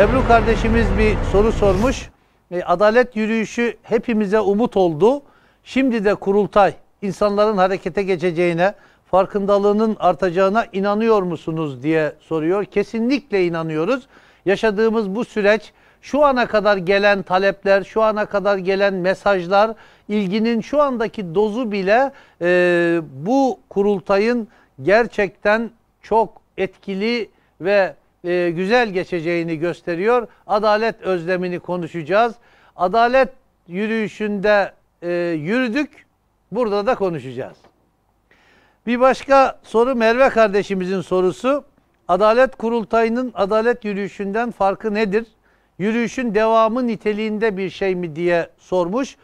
Ebru kardeşimiz bir soru sormuş. E, adalet yürüyüşü hepimize umut oldu. Şimdi de kurultay insanların harekete geçeceğine, farkındalığının artacağına inanıyor musunuz diye soruyor. Kesinlikle inanıyoruz. Yaşadığımız bu süreç şu ana kadar gelen talepler, şu ana kadar gelen mesajlar, ilginin şu andaki dozu bile e, bu kurultayın gerçekten çok etkili ve e, güzel geçeceğini gösteriyor. Adalet özlemini konuşacağız. Adalet yürüyüşünde e, yürüdük. Burada da konuşacağız. Bir başka soru Merve kardeşimizin sorusu. Adalet kurultayının adalet yürüyüşünden farkı nedir? Yürüyüşün devamı niteliğinde bir şey mi diye sormuş.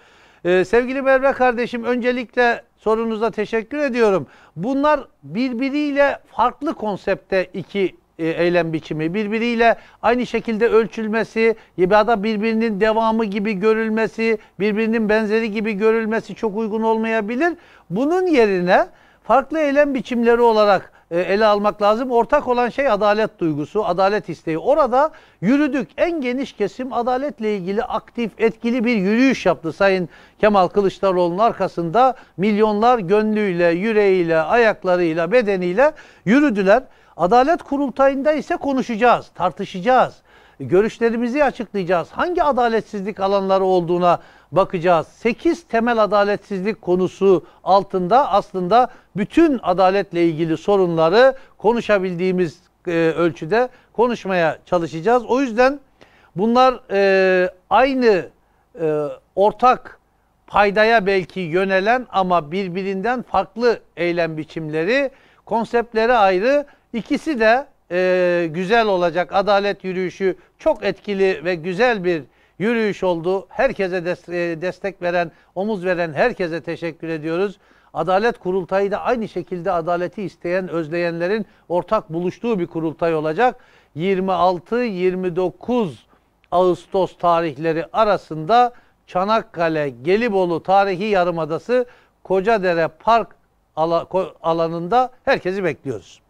Ee, sevgili Merve kardeşim öncelikle sorunuza teşekkür ediyorum. Bunlar birbiriyle farklı konsepte iki e, eylem biçimi birbiriyle aynı şekilde ölçülmesi ya da birbirinin devamı gibi görülmesi, birbirinin benzeri gibi görülmesi çok uygun olmayabilir. Bunun yerine farklı eylem biçimleri olarak e, ele almak lazım. Ortak olan şey adalet duygusu, adalet isteği. Orada yürüdük. En geniş kesim adaletle ilgili aktif, etkili bir yürüyüş yaptı. Sayın Kemal Kılıçdaroğlu'nun arkasında milyonlar gönlüyle, yüreğiyle, ayaklarıyla, bedeniyle yürüdüler. Adalet kurultayında ise konuşacağız, tartışacağız. Görüşlerimizi açıklayacağız. Hangi adaletsizlik alanları olduğuna bakacağız. 8 temel adaletsizlik konusu altında aslında bütün adaletle ilgili sorunları konuşabildiğimiz e, ölçüde konuşmaya çalışacağız. O yüzden bunlar e, aynı e, ortak paydaya belki yönelen ama birbirinden farklı eylem biçimleri, konseptlere ayrı, İkisi de e, güzel olacak. Adalet yürüyüşü çok etkili ve güzel bir yürüyüş oldu. Herkese e, destek veren, omuz veren herkese teşekkür ediyoruz. Adalet Kurultayı da aynı şekilde adaleti isteyen, özleyenlerin ortak buluştuğu bir kurultay olacak. 26-29 Ağustos tarihleri arasında Çanakkale, Gelibolu Tarihi Yarımadası, Kocadere Park alanında herkesi bekliyoruz.